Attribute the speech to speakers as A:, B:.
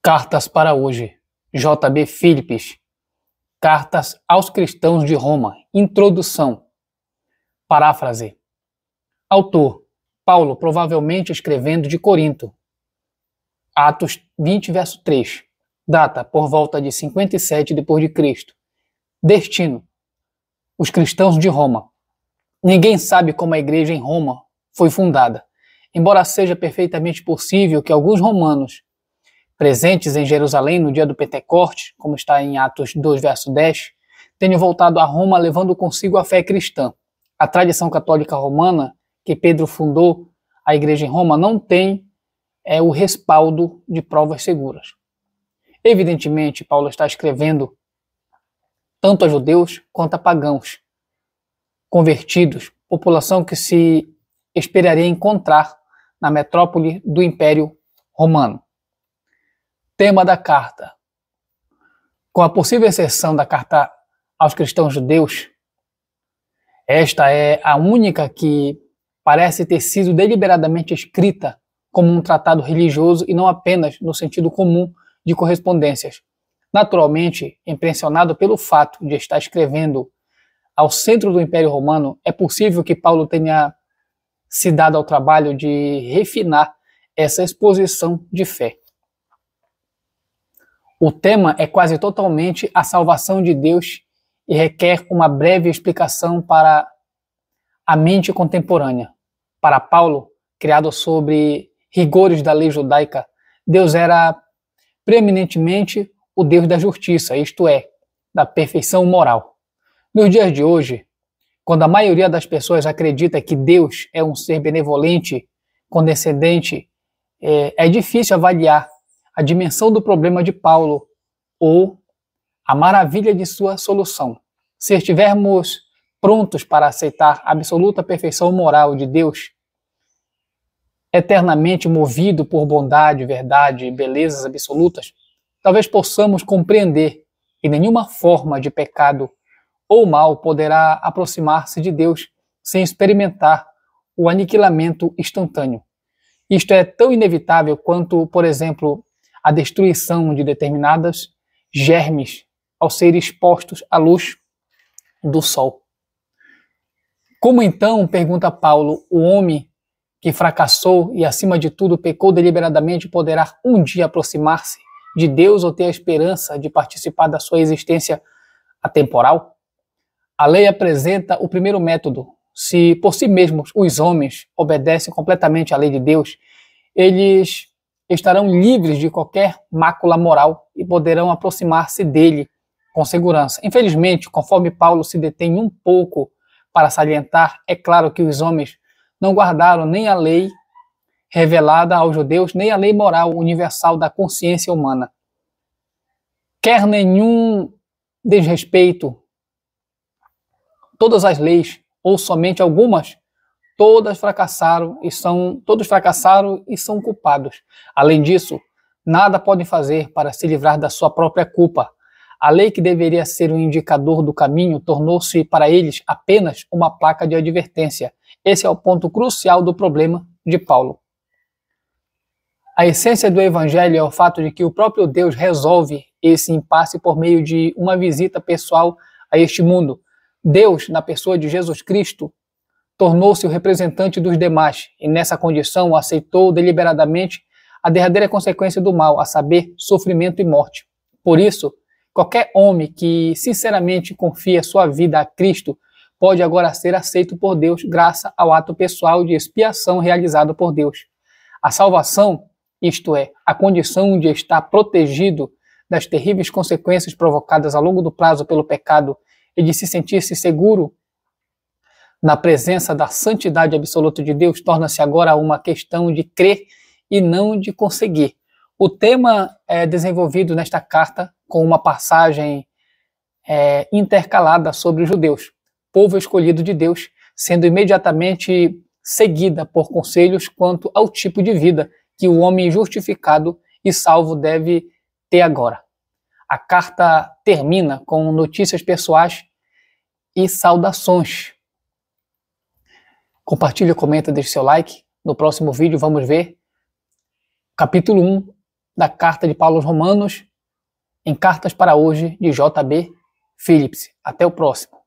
A: Cartas para hoje. JB Philips. Cartas aos cristãos de Roma. Introdução. Paráfrase. Autor: Paulo, provavelmente escrevendo de Corinto. Atos 20 verso 3. Data: por volta de 57 depois de Cristo. Destino: Os cristãos de Roma. Ninguém sabe como a igreja em Roma foi fundada. Embora seja perfeitamente possível que alguns romanos presentes em Jerusalém no dia do Pentecoste, como está em Atos 2, verso 10, tenham voltado a Roma levando consigo a fé cristã. A tradição católica romana, que Pedro fundou a igreja em Roma, não tem é, o respaldo de provas seguras. Evidentemente, Paulo está escrevendo tanto a judeus quanto a pagãos, convertidos, população que se esperaria encontrar na metrópole do Império Romano tema da carta. Com a possível exceção da carta aos cristãos judeus, esta é a única que parece ter sido deliberadamente escrita como um tratado religioso e não apenas no sentido comum de correspondências. Naturalmente, impressionado pelo fato de estar escrevendo ao centro do Império Romano, é possível que Paulo tenha se dado ao trabalho de refinar essa exposição de fé. O tema é quase totalmente a salvação de Deus e requer uma breve explicação para a mente contemporânea. Para Paulo, criado sobre rigores da lei judaica, Deus era preeminentemente o Deus da justiça, isto é, da perfeição moral. Nos dias de hoje, quando a maioria das pessoas acredita que Deus é um ser benevolente, condescendente, é, é difícil avaliar a dimensão do problema de Paulo ou a maravilha de sua solução. Se estivermos prontos para aceitar a absoluta perfeição moral de Deus, eternamente movido por bondade, verdade e belezas absolutas, talvez possamos compreender que nenhuma forma de pecado ou mal poderá aproximar-se de Deus sem experimentar o aniquilamento instantâneo. Isto é tão inevitável quanto, por exemplo, a destruição de determinados germes ao ser expostos à luz do sol. Como então, pergunta Paulo, o homem que fracassou e acima de tudo pecou deliberadamente poderá um dia aproximar-se de Deus ou ter a esperança de participar da sua existência atemporal? A lei apresenta o primeiro método. Se por si mesmos os homens obedecem completamente à lei de Deus, eles estarão livres de qualquer mácula moral e poderão aproximar-se dele com segurança. Infelizmente, conforme Paulo se detém um pouco para salientar, é claro que os homens não guardaram nem a lei revelada aos judeus, nem a lei moral universal da consciência humana. Quer nenhum desrespeito, todas as leis, ou somente algumas, todas fracassaram e são todos fracassaram e são culpados. Além disso, nada podem fazer para se livrar da sua própria culpa. A lei que deveria ser um indicador do caminho tornou-se para eles apenas uma placa de advertência. Esse é o ponto crucial do problema de Paulo. A essência do evangelho é o fato de que o próprio Deus resolve esse impasse por meio de uma visita pessoal a este mundo. Deus, na pessoa de Jesus Cristo, tornou-se o representante dos demais e, nessa condição, aceitou deliberadamente a derradeira consequência do mal, a saber, sofrimento e morte. Por isso, qualquer homem que sinceramente confia sua vida a Cristo pode agora ser aceito por Deus, graças ao ato pessoal de expiação realizado por Deus. A salvação, isto é, a condição de estar protegido das terríveis consequências provocadas ao longo do prazo pelo pecado e de se sentir-se seguro na presença da santidade absoluta de Deus torna-se agora uma questão de crer e não de conseguir. O tema é desenvolvido nesta carta com uma passagem é, intercalada sobre os judeus, povo escolhido de Deus, sendo imediatamente seguida por conselhos quanto ao tipo de vida que o homem justificado e salvo deve ter agora. A carta termina com notícias pessoais e saudações Compartilha, comenta, deixe seu like. No próximo vídeo vamos ver capítulo 1 da carta de Paulo aos Romanos em Cartas para Hoje de JB Phillips. Até o próximo.